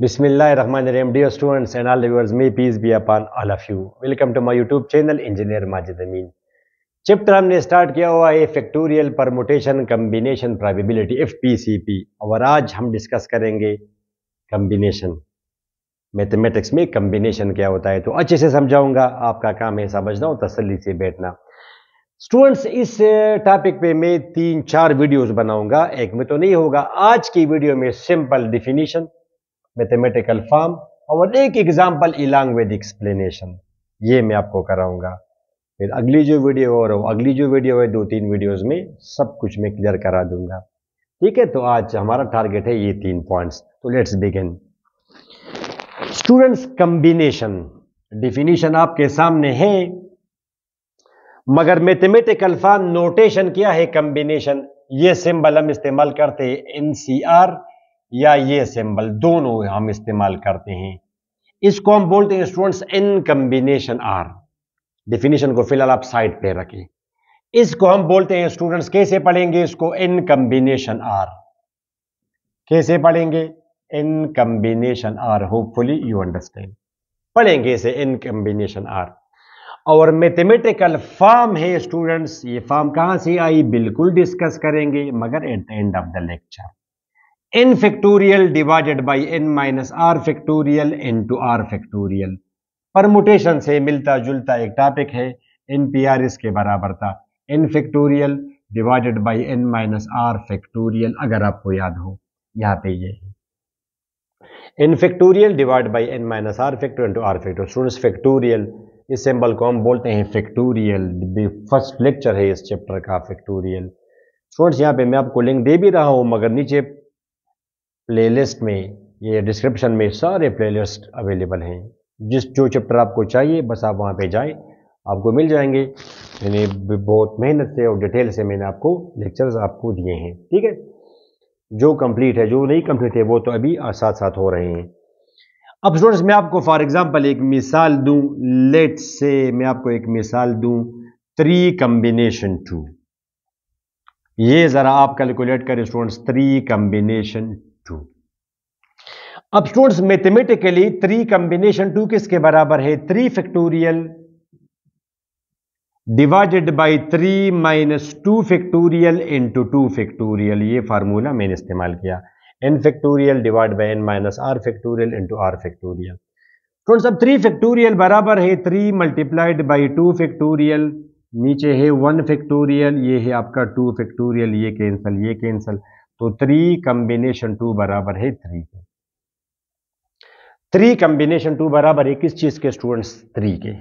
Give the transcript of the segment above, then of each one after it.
Bismillahirrahmanirrahim. Dear students and all viewers, may peace be upon all of you. Welcome to my YouTube channel, Engineer Majid Amin. Chapter हमने start किया हुआ है factorial permutation combination probability F और आज हम discuss करेंगे combination mathematics में combination क्या होता है तो अच्छे से समझाऊंगा आपका काम है समझना और तसली से बैठना स्टूडेंट्स इस टॉपिक पे मैं तीन चार वीडियोस बनाऊंगा एक में तो नहीं होगा आज की वीडियो में सिंपल डिफिनीशन मैथमेटिकल फॉर्म और एक एग्जाम्पल इलांग विद एक्सप्लेनेशन ये मैं आपको कराऊंगा फिर अगली जो वीडियो और अगली जो वीडियो है दो तीन वीडियोस में सब कुछ मैं क्लियर करा दूंगा ठीक है तो आज हमारा टारगेट है ये तीन पॉइंट्स तो let's begin students combination definition आपके सामने है मगर मैथमेटिकल फॉर्म नोटेशन क्या है कम्बिनेशन ये सिंबल हम इस्तेमाल करते हैं एनसीआर या ये सिंबल दोनों हम इस्तेमाल करते हैं इसको हम बोलते हैं students n combination r definition को फिलहाल आप साइड पे रखें इसको हम बोलते हैं स्टूडेंट्स कैसे पढ़ेंगे इसको इन कम्बिनेशन आर कैसे पढ़ेंगे n combination r hopefully you understand पढ़ेंगे इसे इन कम्बिनेशन आर और मैथमेटिकल फॉर्म है स्टूडेंट्स ये फॉर्म कहां से आई बिल्कुल डिस्कस करेंगे मगर at the end of the lecture n factorial divided by n minus r factorial n two r factorial permutation से मिलता जुलता एक टॉपिक है एन पी आर इसके बराबर था n factorial divided by n minus r factorial अगर आपको याद हो यहाँ पे ये है n factorial divide by n minus r factorial two r factorial students factorial इस सिंबल को हम बोलते हैं फैक्टोरियल फर्स्ट लेक्चर है इस चैप्टर का फैक्टोरियल स्टूडेंट्स यहाँ पे मैं आपको लिंक दे भी रहा हूँ मगर नीचे प्लेलिस्ट में ये डिस्क्रिप्शन में सारे प्लेलिस्ट अवेलेबल हैं जिस जो चैप्टर आपको चाहिए बस आप वहाँ पे जाएं आपको मिल जाएंगे मैंने बहुत मेहनत से और डिटेल से मैंने आपको लेक्चर्स आपको दिए हैं ठीक है जो कंप्लीट है जो नहीं कंप्लीट है वो तो अभी साथ साथ हो रहे हैं अब स्टूडेंट्स मैं आपको फॉर एग्जाम्पल एक मिसाल दूँ लेट से मैं आपको एक मिसाल दूँ थ्री कम्बिनेशन टू ये ज़रा आप कैलकुलेट करें स्टूडेंट्स थ्री कम्बिनेशन टू अब students mathematically three combination two किसके बराबर है three factorial divided by three minus two factorial into two factorial ये फार्मूला मैंने इस्तेमाल किया n factorial divide by n minus r factorial into r factorial friends अब three factorial बराबर है three multiplied by two factorial नीचे है one factorial ये है आपका टू फैक्टोरियल ये कैंसल ये कैंसल तो थ्री कंबिनेशन टू बराबर है थ्री के थ्री कंबिनेशन टू बराबर है किस चीज के स्टूडेंट्स थ्री के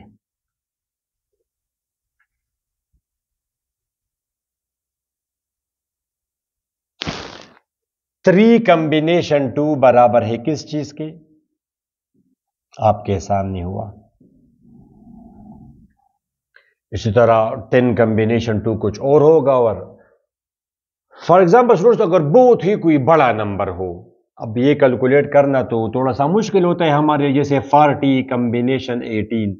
थ्री कंबिनेशन टू बराबर है किस चीज के आपके सामने हुआ इसी तरह टेन कंबिनेशन टू कुछ और होगा और फॉर एग्जाम्पल तो अगर बहुत ही कोई बड़ा नंबर हो अब ये कैलकुलेट करना तो थोड़ा सा मुश्किल होता है हमारे जैसे फार्टी कम्बिनेशन एटीन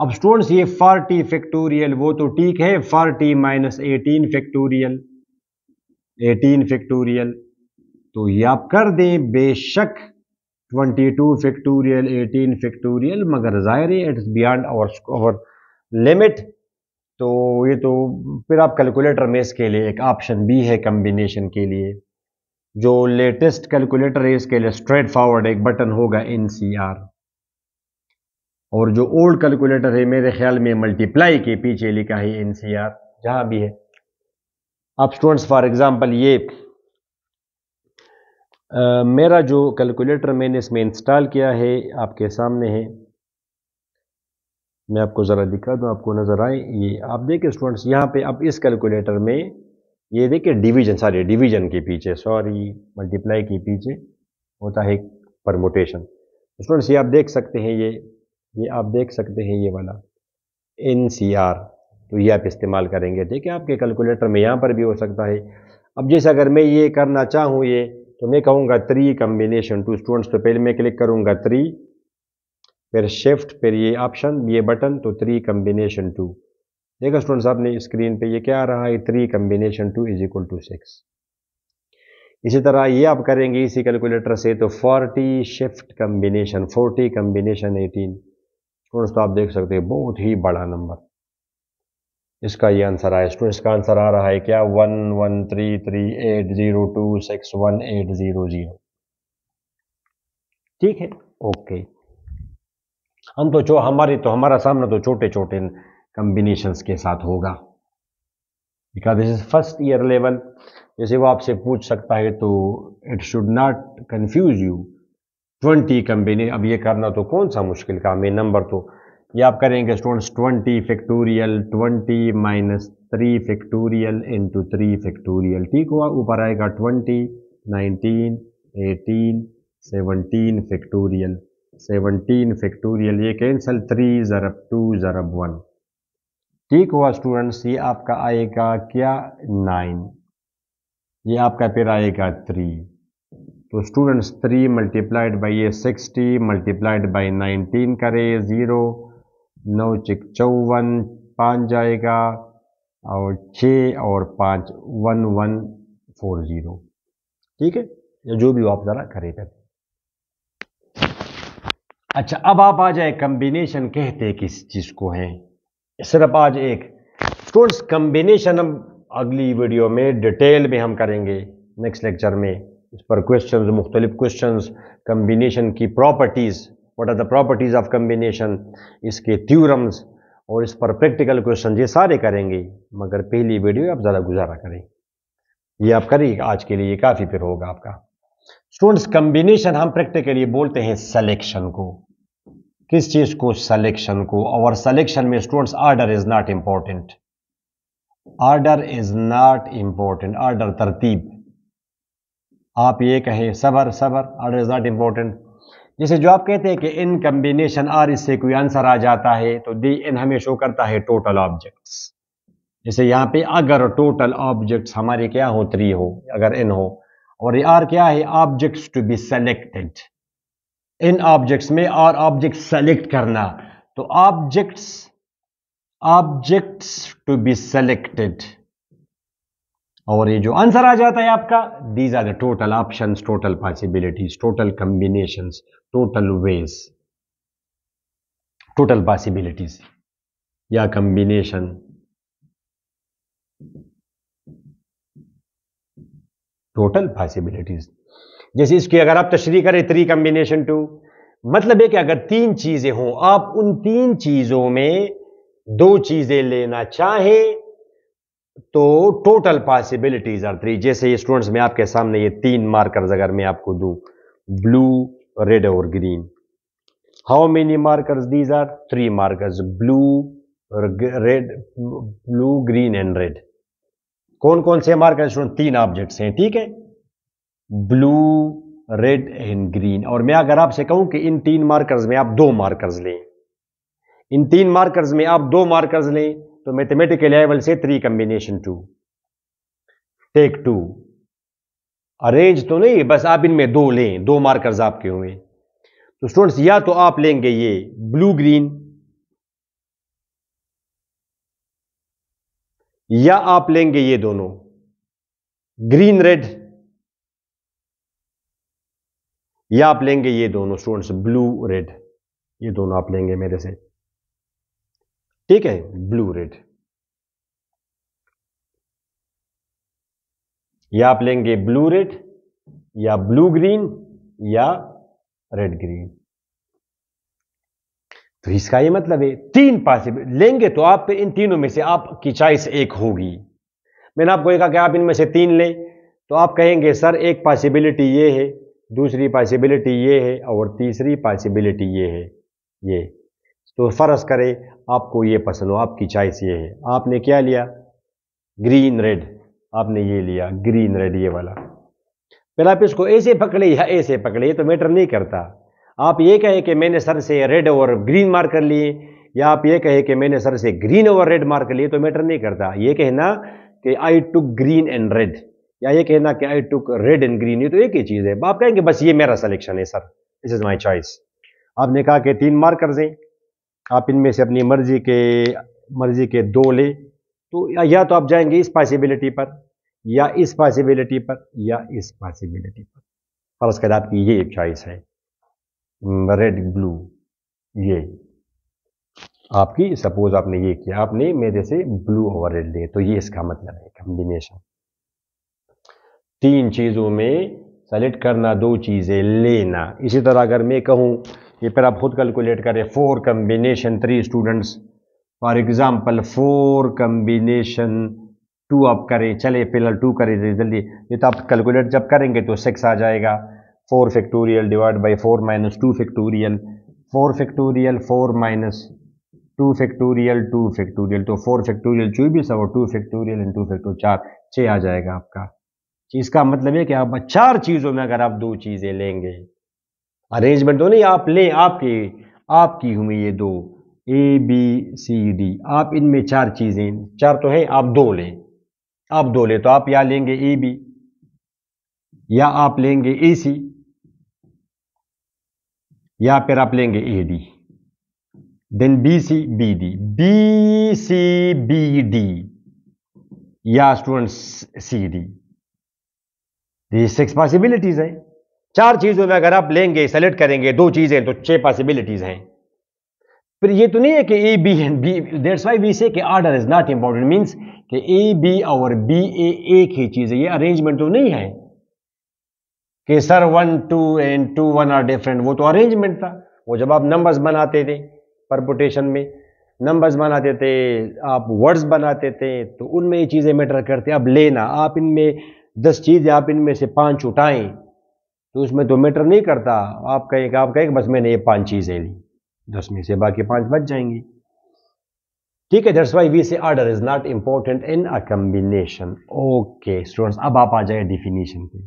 अब स्टूडेंट्स ये फार्टी फैक्टोरियल वो तो ठीक है forty minus eighteen factorial eighteen factorial तो ये आप कर दें बेशक 22 फैक्टोरियल एटीन फैक्टोरियल मगर ज़ाहिर है इट्स बियॉन्ड आवर लिमिट तो ये तो फिर आप कैलकुलेटर में इसके लिए एक ऑप्शन भी है कम्बिनेशन के लिए जो लेटेस्ट कैलकुलेटर है इसके लिए स्ट्रेट फॉरवर्ड एक बटन होगा एन और जो ओल्ड कैलकुलेटर है मेरे ख्याल में मल्टीप्लाई के पीछे लिखा है एन सी आर जहां भी है आप स्टूडेंट्स फॉर एग्जांपल ये आ, मेरा जो कैलकुलेटर मैंने इसमें इंस्टॉल किया है आपके सामने है मैं आपको ज़रा दिखा दूँ आपको नज़र आए ये आप देखिए स्टूडेंट्स यहाँ पे आप इस कैलकुलेटर में ये देखिए डिवीजन सारे डिवीजन के पीछे सॉरी मल्टीप्लाई के पीछे होता है परमोटेशन स्टूडेंट्स ये आप देख सकते हैं ये ये आप देख सकते हैं ये वाला एन तो ये आप इस्तेमाल करेंगे ठीक है आपके कैलकुलेटर में यहाँ पर भी हो सकता है अब जैसे अगर मैं ये करना चाहूँ ये तो मैं कहूँगा थ्री कम्बिनेशन टू स्टूडेंट्स तो पहले मैं क्लिक करूँगा थ्री फिर शिफ्ट फिर ये ऑप्शन ये बटन तो थ्री कम्बिनेशन टू देखा स्टूडेंट्स आपने स्क्रीन पे ये क्या आ रहा है three combination two is equal to six इसी तरह ये आप करेंगे इसी कैलकुलेटर से तो forty shift combination forty combination eighteen students तो आप देख सकते हैं बहुत ही बड़ा नंबर इसका ये आंसर आया स्टूडेंट्स का आंसर आ रहा है क्या one one three three eight zero two six one eight zero zero ठीक है ओके हम तो जो हमारे तो हमारा सामना तो छोटे छोटे कंबिनेशन के साथ होगा because this is first year level जैसे वो आपसे पूछ सकता है तो it should not confuse you twenty कम्बिने अब ये करना तो कौन सा मुश्किल काम है नंबर तो ये आप करेंगे students twenty factorial twenty minus three factorial into three factorial ठीक हुआ ऊपर आएगा twenty nineteen eighteen seventeen factorial seventeen factorial ये कैंसिल थ्री ज़रब टू ज़रब वन ठीक हुआ स्टूडेंट्स ये आपका आएगा क्या नाइन ये आपका फिर आएगा थ्री तो स्टूडेंट्स थ्री मल्टीप्लाइड बाई ये सिक्सटी मल्टीप्लाइड बाई नाइनटीन करें ज़ीरो नौ चिक चौवन पाँच जाएगा और छः और पाँच वन वन फोर ज़ीरो ठीक है या जो भी आप ज़रा करेगा अच्छा अब आप आ जाए कम्बिनेशन कहते किस चीज़ को हैं सिर्फ आज एक स्टूडेंट्स कम्बिनेशन हम अगली वीडियो में डिटेल में हम करेंगे नेक्स्ट लेक्चर में इस पर क्वेश्चंस मुख्तलिफ क्वेश्चंस कम्बिनेशन की properties what are the properties of combination इसके थ्योरम्स और इस पर प्रैक्टिकल क्वेश्चन ये सारे करेंगे मगर पहली वीडियो आप ज़रा गुजारा करें ये आप करिए आज के लिए काफ़ी फिर होगा आपका स्टूडेंट्स कंबिनेशन हम प्रैक्टिकली बोलते हैं सेलेक्शन को किस चीज को सेलेक्शन को और सेलेक्शन में students order is not important order is not important order तरतीब आप ये कहें सबर सबर आर्डर इज नॉट इंपॉर्टेंट जैसे जो आप कहते हैं कि इन कम्बिनेशन आर इससे कोई आंसर आ जाता है तो दी इन हमें शो करता है टोटल ऑब्जेक्ट्स जैसे यहाँ पे अगर टोटल ऑब्जेक्ट्स हमारे क्या हो थ्री हो अगर इन हो और ये आर क्या है objects to be selected n objects में आर ऑब्जेक्ट सेलेक्ट करना तो objects objects to be selected और ये जो आंसर आ जाता है आपका these are the total option total possibilities total combination total ways total possibilities या कॉम्बिनेशन टोटल पॉसिबिलिटीज जैसे इसकी अगर आप तशरी करें थ्री कम्बिनेशन टू मतलब है कि अगर तीन चीज़ें हों आप उन तीन चीज़ों में दो चीज़ें लेना चाहें तो टोटल पॉसिबिलिटीज आर थ्री जैसे स्टूडेंट्स में आपके सामने ये तीन मार्कर्स अगर मैं आपको दू ब्लू रेड और green how many markers these are three markers blue red blue green and red कौन कौन से हमारे स्टूडेंट तीन ऑब्जेक्ट्स हैं ठीक है ब्लू रेड एंड ग्रीन और मैं अगर आपसे कहूं कि इन तीन मार्कर्स में आप दो मार्कर्स लें इन तीन मार्कर्स में आप दो मार्कर्स लें तो मैथमेटिकल लेवल से three combination two take to arrange तो नहीं बस आप इनमें दो लें दो मार्कर्स आपके हुए तो स्टूडेंट्स या तो आप लेंगे ये ब्लू ग्रीन या आप लेंगे ये दोनों ग्रीन रेड या आप लेंगे ये दोनों स्टूडेंट्स ब्लू रेड ये दोनों आप लेंगे मेरे से ठीक है ब्लू रेड या आप लेंगे ब्लू रेड या ब्लू ग्रीन या रेड ग्रीन तो इसका ये मतलब है तीन पॉसिबिलिटी लेंगे तो आप इन तीनों में से आपकी चॉइस एक होगी मैंने आपको कहा कि आप इनमें से तीन लें तो आप कहेंगे सर एक पॉसिबिलिटी ये है दूसरी पॉसिबिलिटी ये है और तीसरी पॉसिबिलिटी ये है ये तो फ़र्ज़ करें आपको ये पसंद हो आपकी चॉइस ये है आपने क्या लिया ग्रीन रेड आपने ये लिया ग्रीन रेड ये वाला फिर आप इसको ऐसे पकड़े या ऐसे पकड़े तो मैटर नहीं करता आप ये कहें कि मैंने सर से रेड और ग्रीन मार्क कर लिए या आप ये कहें कि मैंने सर से ग्रीन और रेड मार्क कर लिए तो मैटर नहीं करता ये कहना कि I took green and red या ये कहना कि I took red and green ये तो एक ही चीज़ है आप कहेंगे बस ये मेरा सलेक्शन है sir this is my choice आपने कहा कि तीन मार्क कर दें आप इनमें से अपनी मर्जी के मर्जी के दो ले तो या, या तो आप जाएंगे इस पॉसिबिलिटी पर या इस पॉसिबिलिटी पर या इस पॉसिबिलिटी पर फर्ज कर आपकी ये चॉइस है रेड ब्लू ये आपकी सपोज आपने ये किया आपने मेरे से ब्लू और रेड लिए तो ये इसका मतलब है कॉम्बिनेशन तीन चीज़ों में सेलेक्ट करना दो चीज़ें लेना इसी तरह अगर मैं कहूं ये फिर आप खुद कैलकुलेट करें four combination three students for example four combination two आप करें चले पिलर टू करें जल्दी ये तो आप कैलकुलेट जब करेंगे तो सिक्स आ जाएगा four factorial divide by four minus two factorial four factorial four minus two factorial two factorial तो फोर फैक्टोरियल चौबीस और two factorial and two factorial चार छः आ जाएगा आपका इसका मतलब है कि आप चार चीज़ों में अगर आप दो चीज़ें लेंगे अरेंजमेंट तो नहीं आप लें आपके आपकी हुई ये दो ए बी सी डी आप इनमें चार चीज़ें चार तो है आप दो लें आप दो लें तो आप या लेंगे ए बी या आप लेंगे ए सी या फिर आप लेंगे A D then B C B D B C B D या student C D six possibilities हैं चार चीजों में अगर आप लेंगे सेलेक्ट करेंगे दो चीजें तो छह पॉसिबिलिटीज हैं फिर ये तो नहीं है कि A B and B that's why we say order is not important means कि ए बी और बी ए एक ही चीज़ है ये अरेंजमेंट तो नहीं है कि sir one two and two one are different वो तो अरेंजमेंट था वो जब आप नंबर्स बनाते थे परपोटेशन में नंबर्स बनाते थे आप वर्ड्स बनाते थे तो उनमें ये चीज़ें मैटर करते अब लेना आप इनमें दस चीज़ें आप इनमें से पांच उठाएं तो उसमें तो मैटर नहीं करता आप कहें आप कहें बस मैंने ये पांच चीज़ें ली दस में से बाकी पांच बच जाएंगे ठीक है that's why we say order is not important in a combination okay students अब आप आ जाए डिफिनीशन पे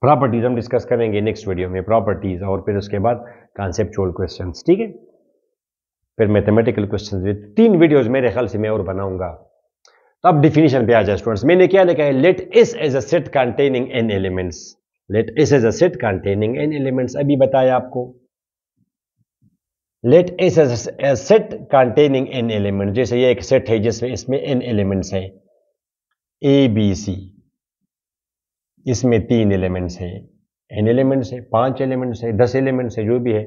प्रॉपर्टीज हम डिस्कस करेंगे नेक्स्ट वीडियो में प्रॉपर्टीज और फिर उसके बाद कॉन्सेप्चुअल क्वेश्चन ठीक है फिर मैथमेटिकल क्वेश्चन तीन वीडियोज मेरे ख्याल से मैं और बनाऊंगा तो अब डिफिनेशन पे आ जाए स्टूडेंट्स मैंने क्या लिखा है let is as a set containing n elements let is as a set containing n elements अभी बताया आपको let is as a set containing n element जैसे ये एक सेट है जिसमें इसमें एन एलिमेंट्स हैं ए बी सी इसमें तीन एलिमेंट्स है एन एलिमेंट्स है पांच एलिमेंट्स है दस एलिमेंट्स है जो भी है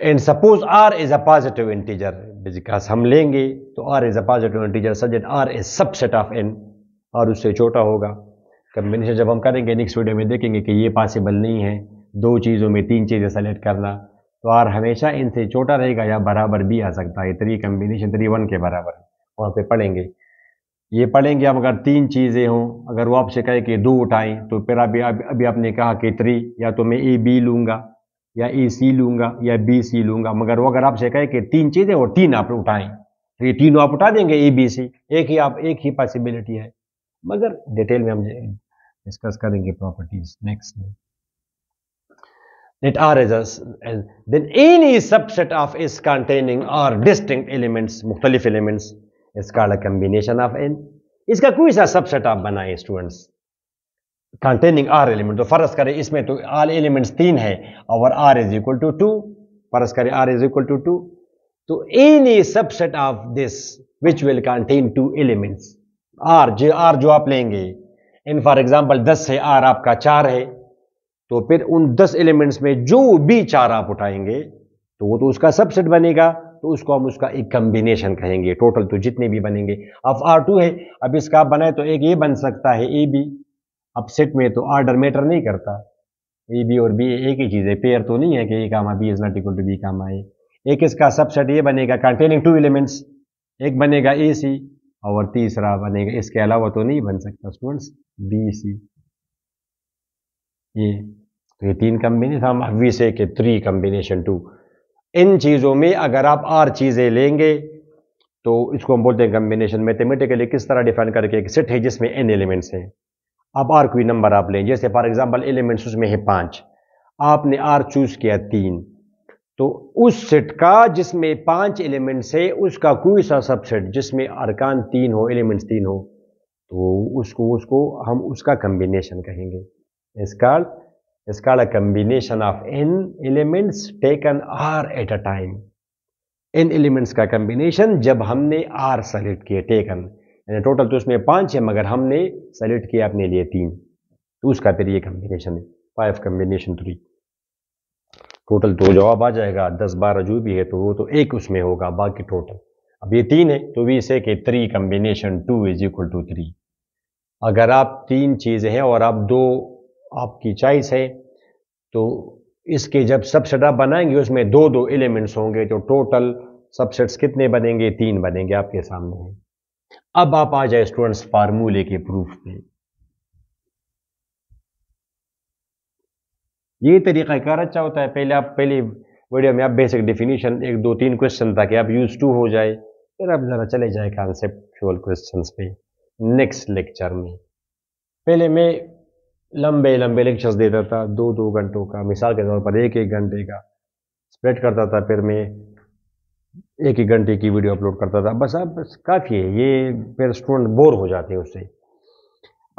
and suppose r is a positive integer because हम लेंगे तो r is a positive integer सजेट r is subset of n r उससे छोटा होगा कम्बिनेशन जब हम करेंगे नेक्स्ट वीडियो में देखेंगे कि ये पॉसिबल नहीं है दो चीज़ों में तीन चीज़ें सेलेक्ट करना तो आर हमेशा इनसे छोटा रहेगा या बराबर भी आ सकता है थ्री कम्बिनेशन थ्री वन के बराबर वहाँ पे पढ़ेंगे ये पढ़ेंगे हम अगर तीन चीज़ें हों अगर वो आपसे कहे कि दो उठाएं तो फिर अभी अभी अभी आपने कहा कि थ्री या तो मैं ए बी लूँगा या ए सी लूँगा या बी सी लूँगा मगर वो अगर आपसे कहे कि तीन चीज़ें और तीन आप उठाएं तो ये तीनों आप उठा देंगे ए बी सी एक ही आप एक ही पॉसिबिलिटी है मगर डिटेल में हम डिस्कस करेंगे प्रॉपर्टीज नेक्स्ट में let R as then any इसका कॉल्ड अ ऑफ एन इसका कोई सा सबसेट आप बनाए स्टूडेंट्स कंटेनिंग आर एलिमेंट तो फर्ज करें इसमें तो आर एलिमेंट्स तीन है और r is equal to two फर्ज करें r is equal to two तो any subset of this which will contain two elements r जो आर जो आप लेंगे इन फॉर एग्जाम्पल दस है आर आपका चार है तो फिर उन दस एलिमेंट्स में जो भी चार आप उठाएंगे तो वो तो उसका सबसेट बनेगा तो उसको हम उसका एक कम्बिनेशन कहेंगे टोटल तो जितने भी बनेंगे अब आर टू है अब इसका आप बनाए तो एक ए बन सकता है ए बी अब सेट में तो आर्डर मैटर नहीं करता ए बी और बी एक ही चीज़ है पेयर तो नहीं है कि A comma B is not equal to B comma A एक इसका सबसेट ये बनेगा कंटेनिंग टू एलिमेंट्स एक बनेगा ए सी और तीसरा बनेगा इसके अलावा तो नहीं बन सकता स्टूडेंट्स बी सी ये तो ये तीन कम्बिनेशन हम अभी से के थ्री कम्बिनेशन टू इन चीज़ों में अगर आप आर चीज़ें लेंगे तो इसको हम बोलते हैं कम्बिनेशन मैथमेटिकली किस तरह डिफाइन करके एक सेट है जिसमें एन एलिमेंट्स हैं अब आर कोई नंबर आप लें जैसे फॉर एग्जांपल एलिमेंट्स उसमें है पाँच आपने आर चूज़ किया तीन तो उस सेट का जिसमें पांच एलिमेंट्स है उसका कोई सा सबसेट जिसमें अरकान तीन हो एलिमेंट्स तीन हो तो उसको उसको हम उसका कम्बिनेशन कहेंगे इसका is called a combination of n elements taken r at a time. n elements का combination जब हमने r select किए taken यानी total तो उसमें पांच है मगर हमने select किया अपने लिए तीन तो उसका फिर ये combination है फाइव combination थ्री टोटल दो जवाब आ जाएगा दस बारह जो भी है तो वो तो एक उसमें होगा बाकी टोटल अब ये तीन है तो वी से के three combination two is equal to three अगर आप तीन चीज़ें हैं और आप दो आपकी चॉइस है तो इसके जब सबसेट आप बनाएंगे उसमें दो दो एलिमेंट्स होंगे तो टोटल सबसेट्स कितने बनेंगे तीन बनेंगे आपके सामने हैं अब आप आ जाए स्टूडेंट्स फार्मूले के प्रूफ पे ये तरीका कार अच्छा होता है पहले आप पहले वीडियो में आप बेसिक डिफिनीशन एक दो तीन क्वेश्चन था कि आप यूज टू हो जाए फिर आप ज़रा चले जाए कॉन्सेप्ट क्वेश्चन पे नेक्स्ट लेक्चर में पहले मैं लंबे लंबे लेक्चर्स देता था दो दो घंटों का मिसाल के तौर पर एक एक घंटे का स्प्रेड करता था फिर मैं एक एक घंटे की वीडियो अपलोड करता था बस अब काफ़ी है ये फिर स्टूडेंट बोर हो जाते हैं उससे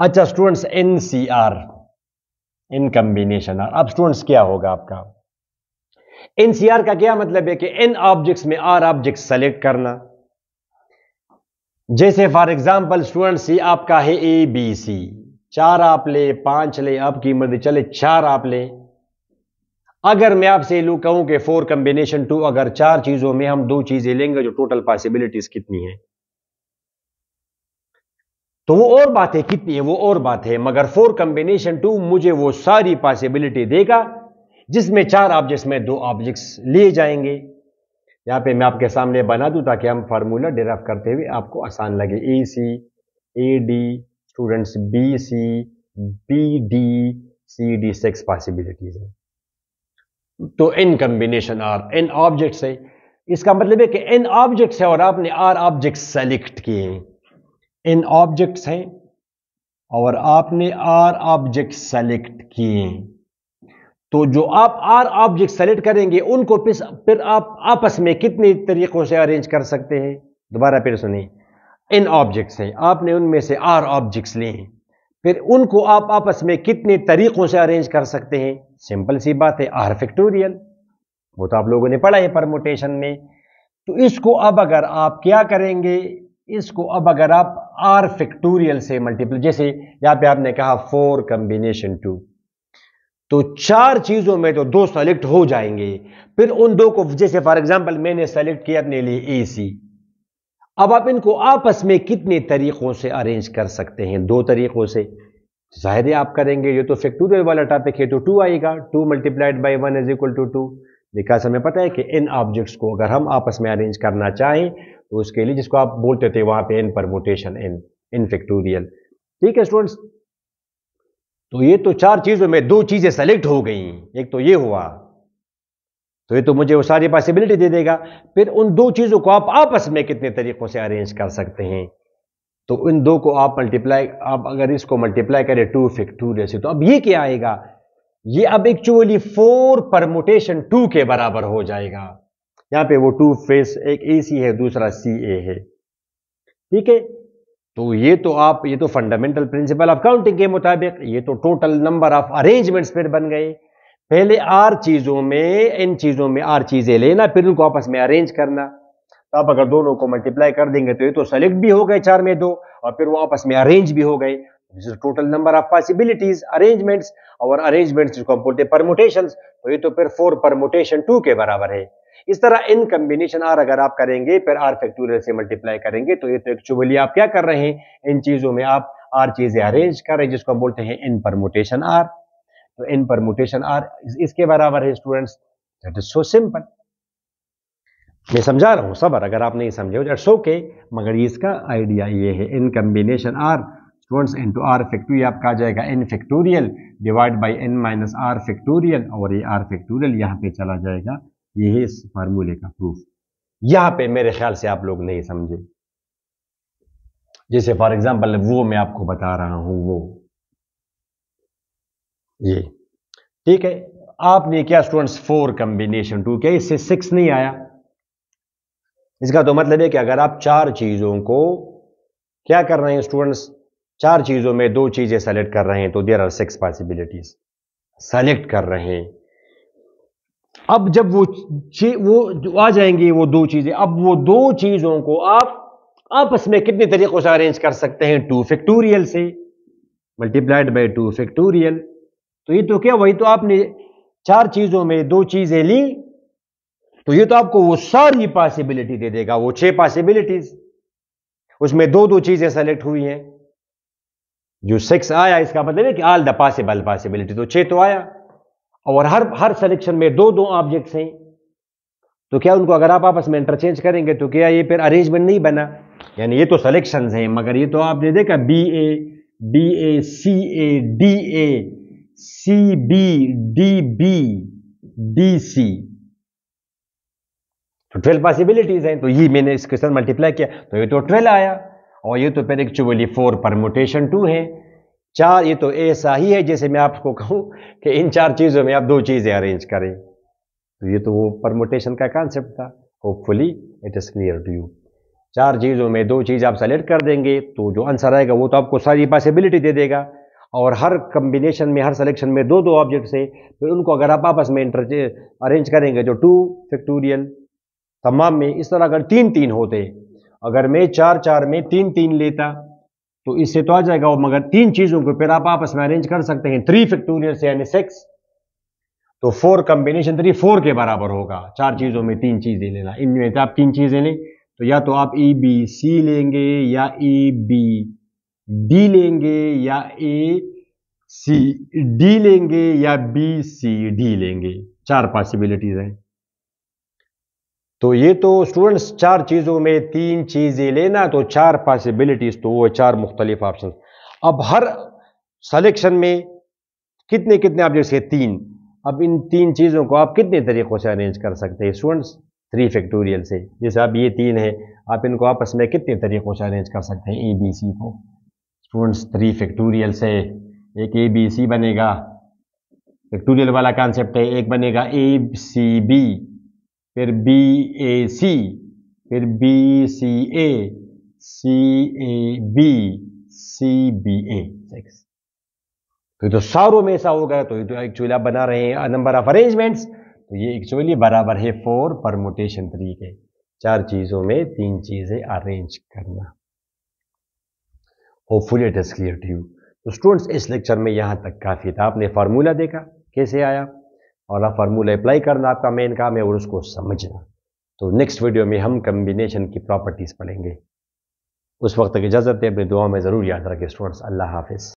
अच्छा students n C r n combination r अब स्टूडेंट्स क्या होगा आपका एन सी आर का क्या मतलब है कि एन ऑब्जेक्ट्स में आर ऑब्जेक्ट सेलेक्ट करना जैसे फॉर एग्जाम्पल स्टूडेंट्स आपका है ए बी सी चार आप ले पांच ले अब की मर्जी चले चार आप ले अगर मैं आपसे लू कहूं कि फोर कंबिनेशन टू अगर चार चीजों में हम दो चीजें लेंगे जो टोटल पॉसिबिलिटीज कितनी है तो वो और बात है कितनी है वो और बात है मगर फोर कंबिनेशन टू मुझे वो सारी पॉसिबिलिटी देगा जिसमें चार ऑब्जेक्ट्स में दो ऑब्जेक्ट्स लिए जाएंगे यहां पे मैं आपके सामने बना दू ताकि हम फार्मूला डिराइव करते हुए आपको आसान लगे A C A D students B C B D C D six possibilities है तो n combination r n objects है इसका मतलब है कि इन ऑब्जेक्ट्स है और आपने आर ऑब्जेक्ट सेलेक्ट किए हैं इन ऑब्जेक्ट्स हैं और आपने आर ऑब्जेक्ट सेलेक्ट किए तो जो आप आर ऑब्जेक्ट सेलेक्ट करेंगे उनको फिर आप आपस में कितने तरीकों से अरेंज कर सकते हैं दोबारा फिर सुनिए इन ऑब्जेक्ट्स हैं आपने उनमें से आर ऑब्जेक्ट्स लिए हैं फिर उनको आप आपस में कितने तरीक़ों से अरेंज कर सकते हैं सिंपल सी बात है आर फैक्टोरियल वो तो आप लोगों ने पढ़ा है परमोटेशन में तो इसको अब अगर आप क्या करेंगे इसको अब अगर आप आर फैक्टोरियल से मल्टीपल जैसे यहाँ पे आपने कहा फोर कम्बिनेशन टू तो चार चीज़ों में तो दो सेलेक्ट हो जाएंगे फिर उन दो को जैसे फॉर एग्जांपल मैंने सेलेक्ट किया अपने लिए ए सी अब आप इनको आपस में कितने तरीक़ों से अरेंज कर सकते हैं दो तरीक़ों से तो ज़ाहिर आप करेंगे ये तो फैक्टोरियल वाला टॉपिक है तो टू आएगा two multiplied by one is equal to two because हमें पता है कि इन ऑब्जेक्ट्स को अगर हम आपस में अरेंज करना चाहें तो उसके लिए जिसको आप बोलते थे वहां पे इन परमोटेशन इन इन फैक्टोरियल ठीक है स्टूडेंट्स तो ये तो चार चीज़ों में दो चीज़ें सेलेक्ट हो गई एक तो ये हुआ तो ये तो मुझे वो सारी पॉसिबिलिटी दे देगा फिर उन दो चीज़ों को आप आपस में कितने तरीक़ों से अरेंज कर सकते हैं तो इन दो को आप मल्टीप्लाई आप अगर इसको मल्टीप्लाई करें टू फिक टू जैसे तो अब ये क्या आएगा ये अब एक्चुअली फोर परमोटेशन टू के बराबर हो जाएगा यहां पे वो टू फेस एक ए सी है दूसरा सी ए है ठीक है तो ये तो आप ये तो फंडामेंटल प्रिंसिपल ऑफ काउंटिंग के मुताबिक ये तो टोटल नंबर ऑफ अरेंजमेंट्स फिर बन गए पहले आर चीज़ों में इन चीज़ों में आर चीज़ें लेना फिर उनको आपस में अरेंज करना तो आप अगर दोनों को मल्टीप्लाई कर देंगे तो ये तो सेलेक्ट भी हो गए चार में दो और फिर वो आपस में अरेंज भी हो गए total number of possibilities arrangements और अरेंजमेंट्स जिसको हम बोलते हैं परमोटेशन तो ये तो फिर फोर परमोटेशन टू के बराबर है इस तरह इन कम्बिनेशन आर अगर आप करेंगे फिर आर फैक्टोरियल से मल्टीप्लाई करेंगे तो ये तो एक्चुअली आप क्या कर रहे हैं इन चीजों में आप आर चीजें अरेंज कर रहे हैं जिसको हम बोलते हैं इन परमोटेशन आर in तो permutation r आर इसके बराबर है students that is so simple मैं समझा रहा हूं सबर अगर आप नहीं समझे सो के मगर इसका आइडिया ये है n combination r students n two r factorial आपका आ जाएगा n factorial divide by n minus r factorial और ये आर फैक्टोरियल यहाँ पे चला जाएगा ये है इस फार्मूले का प्रूफ यहाँ पे मेरे ख्याल से आप लोग नहीं समझे जैसे फॉर एग्जाम्पल वो मैं आपको बता रहा हूँ वो ये ठीक है आपने क्या स्टूडेंट्स फोर कंबिनेशन टू किया इससे सिक्स नहीं आया इसका तो मतलब है कि अगर आप चार चीजों को क्या कर रहे हैं स्टूडेंट्स चार चीजों में दो चीजें सेलेक्ट कर रहे हैं तो there are six possibilities select कर रहे हैं अब जब वो वो आ जाएंगी वो दो चीजें अब वो दो चीजों को आप आपस में कितने तरीकों से अरेंज कर सकते हैं टू फैक्टोरियल से मल्टीप्लाइड बाई टू फैक्टोरियल तो ये तो क्या वही तो आपने चार चीजों में दो चीजें ली तो ये तो आपको वो सारी पॉसिबिलिटी दे देगा वो छह पॉसिबिलिटीज उसमें दो दो चीजें सेलेक्ट हुई हैं जो सिक्स आया इसका मतलब है कि ऑल द पॉसिबल पॉसिबिलिटी तो छह तो आया और हर हर सिलेक्शन में दो दो ऑब्जेक्ट्स हैं तो क्या उनको अगर आप आपस में इंटरचेंज करेंगे तो क्या ये फिर अरेंजमेंट नहीं बना यानी ये तो सिलेक्शन हैं मगर ये तो आपने देखा B A B A C A D A C B D B D C तो ट्वेल्व पॉसिबिलिटीज हैं तो ये मैंने इसके साथ मल्टीप्लाई किया तो ये तो ट्वेल्व आया और ये तो फिर एक्चुअली फोर परमोटेशन टू है चार ये तो ऐसा ही है जैसे मैं आपको कहूं कि इन चार चीज़ों में आप दो चीज़ें अरेंज करें तो ये तो वो परमोटेशन का कॉन्सेप्ट था hopefully it is clear to you चार चीज़ों में दो चीज़ आप सेलेक्ट कर देंगे तो जो आंसर आएगा वो तो आपको सारी पॉसिबिलिटी दे देगा और हर कम्बिनेशन में हर सिलेक्शन में दो दो ऑब्जेक्ट से फिर उनको अगर आप आपस में इंटर अरेंज करेंगे जो टू फैक्टोरियल तमाम में इस तरह अगर तीन तीन होते अगर मैं चार चार में तीन तीन लेता तो इससे तो आ जाएगा वो मगर तीन चीज़ों को फिर आप आपस में अरेंज कर सकते हैं थ्री फैक्टोरियल से यानी सिक्स तो फोर कम्बिनेशन थ्री फोर के बराबर होगा चार चीज़ों में तीन चीज़ें लेना इनमें आप तीन चीज़ें लें तो या तो आप ई बी सी लेंगे या ई बी डी लेंगे या ए सी डी लेंगे या बी सी डी लेंगे चार पॉसिबिलिटीज हैं तो ये तो स्टूडेंट्स चार चीज़ों में तीन चीज़ें लेना तो चार पॉसिबिलिटीज तो वो चार मुख्तलिफ ऑप्शन अब हर सिलेक्शन में कितने कितने आप जैसे तीन अब इन तीन चीज़ों को आप कितने तरीक़ों से अरेंज कर सकते हैं स्टूडेंट्स थ्री फैक्टोरियल से जैसे आप ये तीन है आप इनको आपस में कितने तरीक़ों से अरेंज कर सकते हैं ए बी सी को स्टूडेंट्स थ्री फैक्टोरियल से एक ए बी सी बनेगा फैक्टोरियल वाला कॉन्सेप्ट है एक बनेगा ए सी बी फिर बी ए सी फिर B C A C A B C B A six तो तो सारों में ऐसा होगा तो ये तो एक्चुअली आप बना रहे हैं नंबर ऑफ अरेंजमेंट्स तो ये एक्चुअली बराबर है फोर परमोटेशन तरीके चार चीज़ों में तीन चीज़ें अरेंज करना hopefully it is clear to you तो स्टूडेंट्स इस लेक्चर में यहाँ तक काफ़ी था आपने फार्मूला देखा कैसे आया और आप फार्मूला अप्लाई करना आपका मेन काम है और उसको समझना तो नेक्स्ट वीडियो में हम कम्बिनेशन की प्रॉपर्टीज़ पढ़ेंगे उस वक्त की इजाज़त है अपनी दुआ में ज़रूर याद रखें स्टूडेंट्स अल्लाह हाफिज़